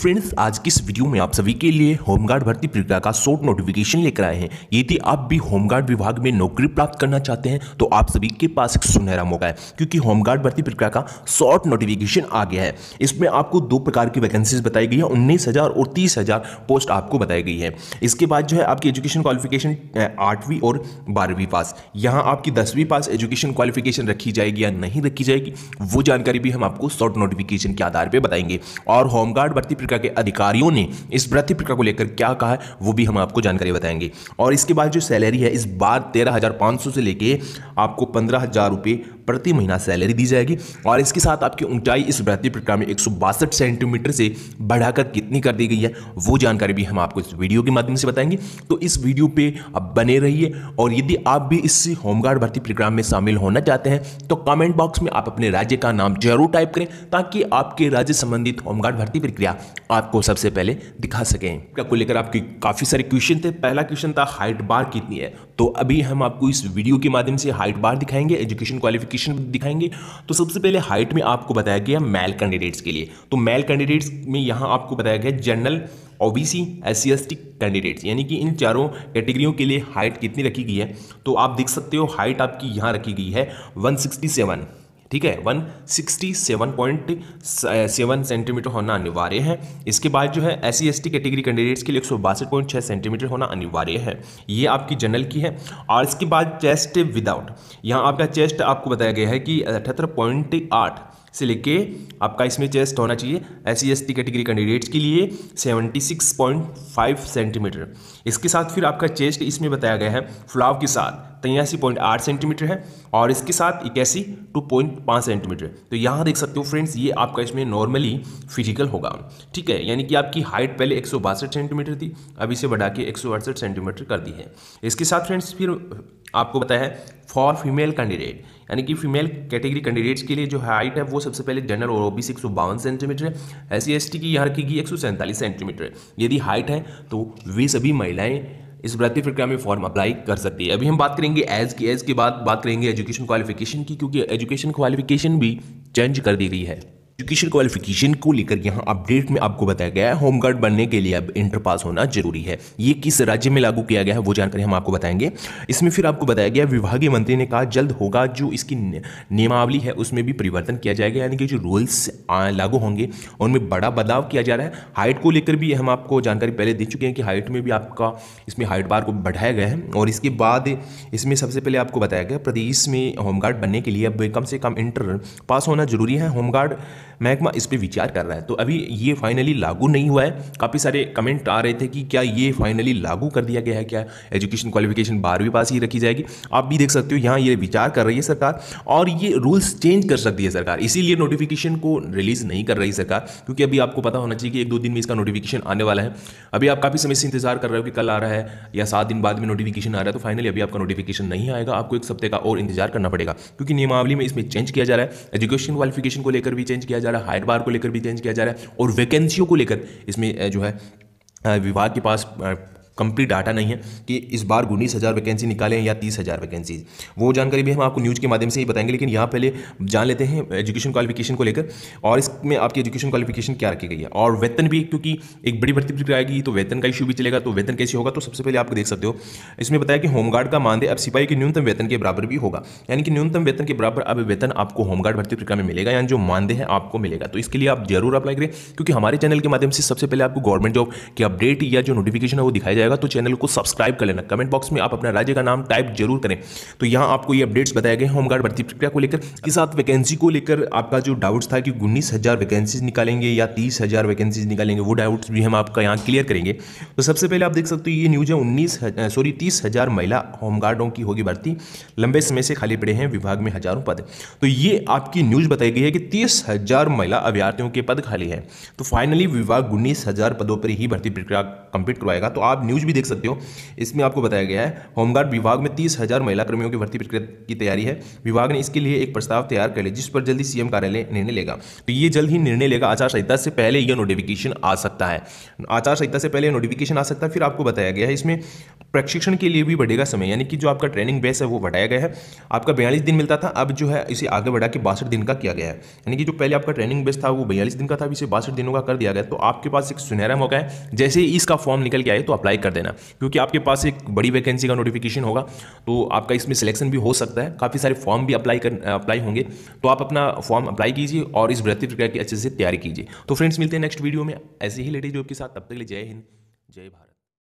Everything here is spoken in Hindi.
फ्रेंड्स आज की इस वीडियो में आप सभी के लिए होमगार्ड भर्ती प्रक्रिया का शॉर्ट नोटिफिकेशन लेकर आए हैं यदि आप भी होमगार्ड विभाग में नौकरी प्राप्त करना चाहते हैं तो आप सभी के पास एक सुनहरा मौका है क्योंकि होमगार्ड भर्ती प्रक्रिया का शॉर्ट नोटिफिकेशन आ गया है इसमें आपको दो प्रकार की वैकेंसीज बताई गई है उन्नीस और तीस पोस्ट आपको बताई गई है इसके बाद जो है आपकी एजुकेशन क्वालिफिकेशन आठवीं और बारहवीं पास यहाँ आपकी दसवीं पास एजुकेशन क्वालिफिकेशन रखी जाएगी या नहीं रखी जाएगी वो जानकारी भी हम आपको शॉर्ट नोटिफिकेशन के आधार पर बताएंगे और होमगार्ड भर्ती प्रक्रिया के अधिकारियों ने इस भर्ती प्रक्रिया को लेकर क्या कहा है वो भी हम आपको जानकारी बताएंगे और इसके बाद जो सैलरी है इस बार तेरह से लेके आपको पंद्रह हज़ार प्रति महीना सैलरी दी जाएगी और इसके साथ आपकी ऊंचाई इस भर्ती प्रक्रिया में एक सेंटीमीटर से बढ़ाकर कितनी कर दी गई है वो जानकारी भी हम आपको इस वीडियो के माध्यम से बताएंगे तो इस वीडियो पे आप बने रहिए और यदि आप भी इस होमगार्ड भर्ती प्रोग्राम में शामिल होना चाहते हैं तो कमेंट बॉक्स में आप अपने राज्य का नाम जरूर टाइप करें ताकि आपके राज्य संबंधित होमगार्ड भर्ती प्रक्रिया आपको सबसे पहले दिखा सकें को लेकर आपके काफ़ी सारे क्वेश्चन थे पहला क्वेश्चन था हाइट बार कितनी है तो अभी हम आपको इस वीडियो के माध्यम से हाइट बार दिखाएंगे एजुकेशन क्वालिफिकेशन क्वालिफिकेशन दिखाएंगे तो सबसे पहले हाइट में आपको बताया गया मेल कैंडिडेट्स के लिए तो मेल कैंडिडेट्स में यहाँ आपको बताया गया general OBC S C S T candidates यानी कि इन चारों कैटेगरियों के लिए हाइट कितनी रखी गई है तो आप देख सकते हो हाइट आपकी यहाँ रखी गई है 167 ठीक है 167.7 सेंटीमीटर uh, होना अनिवार्य है इसके बाद जो है एस सी कैटेगरी कैंडिडेट्स के लिए एक सेंटीमीटर होना अनिवार्य है ये आपकी जनरल की है और इसके बाद चेस्ट विदाउट यहाँ आपका चेस्ट आपको बताया गया है कि अठहत्तर से लेके आपका इसमें चेस्ट होना चाहिए S C S T category candidates के लिए 76.5 सेंटीमीटर इसके साथ फिर आपका चेस्ट इसमें बताया गया है फ्लाव के साथ तयासी पॉइंट आठ सेंटीमीटर है और इसके साथ इक्यासी टू पॉइंट पाँच सेंटीमीटर तो यहाँ देख सकते हो फ्रेंड्स ये आपका इसमें नॉर्मली फिजिकल होगा ठीक है यानी कि आपकी हाइट पहले एक सेंटीमीटर थी अब इसे बढ़ा के एक सेंटीमीटर कर दी है इसके साथ फ्रेंड्स फिर आपको पता है फॉर फीमेल कैंडिडेट यानी कि फीमेल कैटेगरी कैंडिडेट्स के लिए जो हाइट है वो सबसे पहले जनरल और ओबीसी एक सेंटीमीटर है एस सी की यहाँ रखी गई एक सेंटीमीटर है यदि हाइट है तो वे सभी महिलाएं इस भर्ती प्रक्रिया में फॉर्म अप्लाई कर सकती है अभी हम बात करेंगे एज की एज के बाद बात करेंगे एजुकेशन क्वालिफिकेशन की क्योंकि एजुकेशन क्वालिफिकेशन भी चेंज कर दी गई है एजुकेशन क्वालिफिकेशन को लेकर यहाँ अपडेट में आपको बताया गया है होमगार्ड बनने के लिए अब इंटर पास होना जरूरी है ये किस राज्य में लागू किया गया है वो जानकारी हम आपको बताएंगे इसमें फिर आपको बताया गया विभागीय मंत्री ने कहा जल्द होगा जो इसकी नियमावली है उसमें भी परिवर्तन किया जाएगा यानी कि जो रूल्स लागू होंगे उनमें बड़ा बदलाव किया जा रहा है हाइट को लेकर भी हम आपको जानकारी पहले दे चुके हैं कि हाइट में भी आपका इसमें हाइट बार को बढ़ाया गया है और इसके बाद इसमें सबसे पहले आपको बताया गया प्रदेश में होमगार्ड बनने के लिए अब कम से कम इंटर पास होना जरूरी है होमगार्ड महकमा इस पर विचार कर रहा है तो अभी ये फाइनली लागू नहीं हुआ है काफ़ी सारे कमेंट आ रहे थे कि क्या ये फाइनली लागू कर दिया गया है क्या एजुकेशन क्वालिफिकेशन बारहवीं पास ही रखी जाएगी आप भी देख सकते हो यहाँ ये विचार कर रही है सरकार और ये रूल्स चेंज कर सकती है सरकार इसीलिए नोटिफिकेशन को रिलीज़ नहीं कर रही सरकार क्योंकि अभी आपको पता होना चाहिए कि एक दो दिन में इसका नोटिफिकेशन आने वाला है अभी आप काफ़ी समय से इंतजार कर रहे हो कि कल आ रहा है या सात दिन बाद में नोटिफिकेशन आ रहा है तो फाइनली अभी आपका नोटिफिकेशन नहीं आएगा आपको एक सप्ते का और इंतजार करना पड़ेगा क्योंकि नियमावली में इसमें चेंज किया जा रहा है एजुकेशन क्वालिफिकेशन को लेकर भी चेंज किया जा रहा है हाइट बार को लेकर भी चेंज किया जा रहा है और वैकेंसियों को लेकर इसमें जो है विभाग के पास कंप्लीट डाटा नहीं है कि इस बार उन्नीस हज़ार वैकेंसी निकाले हैं या तीस हज़ार वैकेंसी वो जानकारी भी हम आपको न्यूज़ के माध्यम से ही बताएंगे लेकिन यहाँ पहले जान लेते हैं एजुकेशन क्वालिफिकेशन को लेकर और इसमें आपकी एजुकेशन क्वालिफिकेशन क्या रखी गई है और वेतन भी क्योंकि एक बड़ी भर्ती प्रक्रिया आएगी तो वेतन का इशू भी चलेगा तो वेतन कैसे होगा तो सबसे पहले आप देख सकते हो इसमें बताया कि होमगार्ड का मानदेय अब सिपाही के न्यूनतम वेतन के बराबर भी होगा यानी कि न्यूनतम वेतन के बराबर अब वेतन आपको होमगार्ड भर्ती प्रक्रिया में मिलेगा यानी जो मानदेय है आपको मिलेगा तो इसके लिए आप जरूर अप्लाई करें क्योंकि हमारे चैनल के माध्यम से सबसे पहले आपको गवर्नमेंट जॉब की अपडेट या जो नोटिफिकेशन है वो दिखाई जाएगा जाएगा तो चैनल को सब्सक्राइब कर लेना कमेंट बॉक्स में आप अपना राज्य का नाम टाइप जरूर करें तो यहाँ आपको ये अपडेट्स बताए गए होमगार्ड भर्ती प्रक्रिया को लेकर के साथ वैकेंसी को लेकर आपका जो डाउट्स था कि उन्नीस हज़ार वैकेंसीज निकालेंगे या तीस हज़ार वैकेंसीज निकालेंगे वो डाउट्स भी हम आपका यहाँ क्लियर करेंगे तो सबसे पहले आप देख सकते हो ये न्यूज़ है उन्नीस सॉरी तीस हज़ार महिला होमगार्डों की होगी भर्ती लंबे समय से खाली पड़े हैं विभाग में हज़ारों पद तो ये आपकी न्यूज़ बताई गई है कि तीस महिला अभ्यार्थियों के पद खाली हैं तो फाइनली विभाग उन्नीस पदों पर ही भर्ती प्रक्रिया कंप्लीट करवाएगा तो आप न्यूज़ भी देख सकते हो इसमें आपको बताया गया है होमगार्ड विभाग में तीस हज़ार महिला कर्मियों की भर्ती प्रक्रिया की तैयारी है विभाग ने इसके लिए एक प्रस्ताव तैयार कर लिया जिस पर जल्दी सीएम कार्यालय निर्णय लेगा तो ये जल्द ही निर्णय लेगा आचार संहिता से पहले यह नोटिफिकेशन आ सकता है आचार संहिता से पहले नोटिफिकेशन आ सकता है फिर आपको बताया गया है इसमें प्रशिक्षण के लिए भी बढ़ेगा समय यानी कि जो आपका ट्रेनिंग बेस है वो बढ़ाया गया है आपका बयालीस दिन मिलता था अब जो है इसे आगे बढ़ा के बासठ दिन का किया गया है यानी कि जो पहले आपका ट्रेनिंग बेस था वो बयालीस दिन का था अब इसे बासठ दिनों का कर दिया गया तो आपके पास एक सुनहरा मौका है जैसे ही इसका फॉर्म निकल के आए तो अप्लाई कर देना क्योंकि आपके पास एक बड़ी वैकेंसी का नोटिफिकेशन होगा तो आपका इसमें सिलेक्शन भी हो सकता है काफ़ी सारे फॉर्म भी अप्लाई कर अप्लाई होंगे तो आप अपना फॉर्म अप्लाई कीजिए और इस भर्ती प्रक्रिया की अच्छे से तैयारी कीजिए तो फ्रेंड्स मिलते हैं नेक्स्ट वीडियो में ऐसे ही लेडीज जो के साथ तब तक के लिए जय हिंद जय भारत